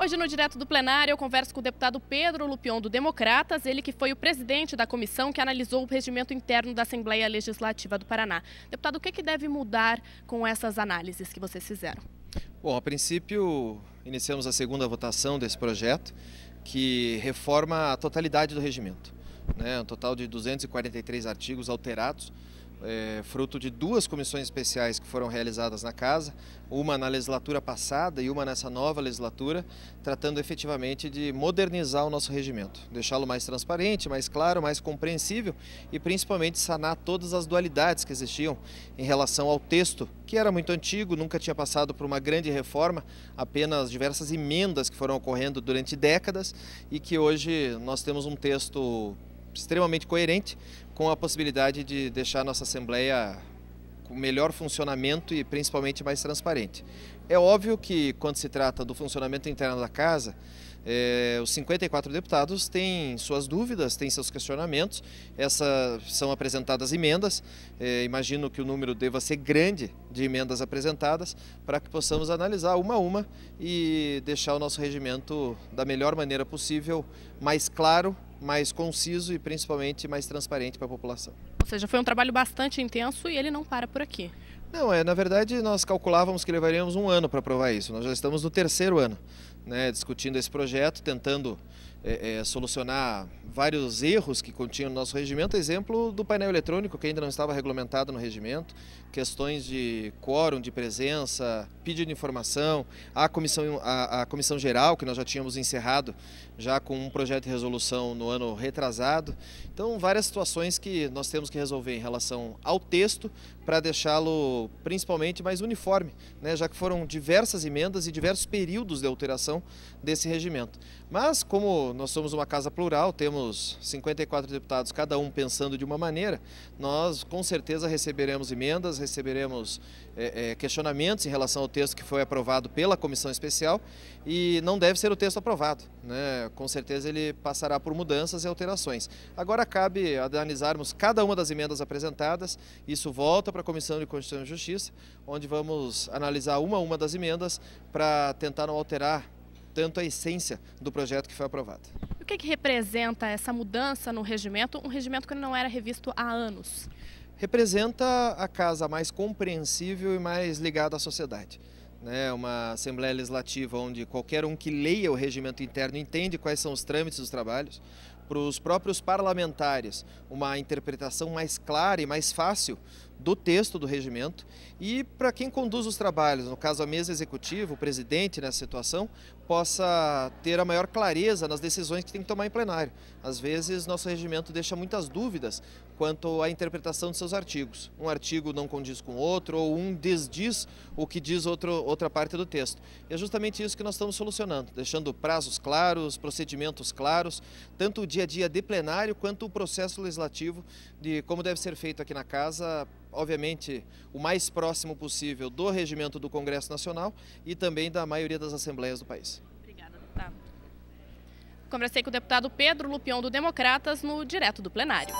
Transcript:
Hoje no Direto do Plenário eu converso com o deputado Pedro Lupion do Democratas, ele que foi o presidente da comissão que analisou o regimento interno da Assembleia Legislativa do Paraná. Deputado, o que, que deve mudar com essas análises que vocês fizeram? Bom, a princípio iniciamos a segunda votação desse projeto que reforma a totalidade do regimento. Né, um total de 243 artigos alterados é, fruto de duas comissões especiais que foram realizadas na Casa, uma na legislatura passada e uma nessa nova legislatura, tratando efetivamente de modernizar o nosso regimento, deixá-lo mais transparente, mais claro, mais compreensível e principalmente sanar todas as dualidades que existiam em relação ao texto, que era muito antigo, nunca tinha passado por uma grande reforma, apenas diversas emendas que foram ocorrendo durante décadas e que hoje nós temos um texto extremamente coerente com a possibilidade de deixar a nossa Assembleia com melhor funcionamento e principalmente mais transparente. É óbvio que quando se trata do funcionamento interno da Casa, eh, os 54 deputados têm suas dúvidas, têm seus questionamentos, Essa, são apresentadas emendas, eh, imagino que o número deva ser grande de emendas apresentadas, para que possamos analisar uma a uma e deixar o nosso regimento da melhor maneira possível, mais claro mais conciso e principalmente mais transparente para a população. Ou seja, foi um trabalho bastante intenso e ele não para por aqui. Não, é, na verdade nós calculávamos que levaríamos um ano para aprovar isso, nós já estamos no terceiro ano né, discutindo esse projeto, tentando é, é, solucionar vários erros que continham no nosso regimento, exemplo do painel eletrônico, que ainda não estava regulamentado no regimento, questões de quórum, de presença, pedido de informação, a comissão, a, a comissão geral, que nós já tínhamos encerrado, já com um projeto de resolução no ano retrasado. Então, várias situações que nós temos que resolver em relação ao texto, para deixá-lo principalmente mais uniforme, né, já que foram diversas emendas e diversos períodos de alteração desse regimento. Mas, como nós somos uma casa plural, temos 54 deputados, cada um pensando de uma maneira, nós com certeza receberemos emendas, receberemos é, é, questionamentos em relação ao texto que foi aprovado pela comissão especial e não deve ser o texto aprovado. Né? Com certeza ele passará por mudanças e alterações. Agora cabe analisarmos cada uma das emendas apresentadas, isso volta para a Comissão de Constituição e Justiça, onde vamos analisar uma a uma das emendas para tentar não alterar portanto, a essência do projeto que foi aprovado. O que, é que representa essa mudança no regimento, um regimento que não era revisto há anos? Representa a casa mais compreensível e mais ligada à sociedade né, uma Assembleia Legislativa onde qualquer um que leia o regimento interno entende quais são os trâmites dos trabalhos, para os próprios parlamentares uma interpretação mais clara e mais fácil do texto do regimento e para quem conduz os trabalhos, no caso a mesa executiva, o presidente nessa situação, possa ter a maior clareza nas decisões que tem que tomar em plenário. Às vezes nosso regimento deixa muitas dúvidas quanto à interpretação de seus artigos. Um artigo não condiz com outro ou um desdiz o que diz outro, outra parte do texto. E é justamente isso que nós estamos solucionando, deixando prazos claros, procedimentos claros, tanto o dia a dia de plenário quanto o processo legislativo de como deve ser feito aqui na casa obviamente, o mais próximo possível do regimento do Congresso Nacional e também da maioria das assembleias do país. Obrigada, deputado. Conversei com o deputado Pedro Lupion do Democratas no Direto do Plenário.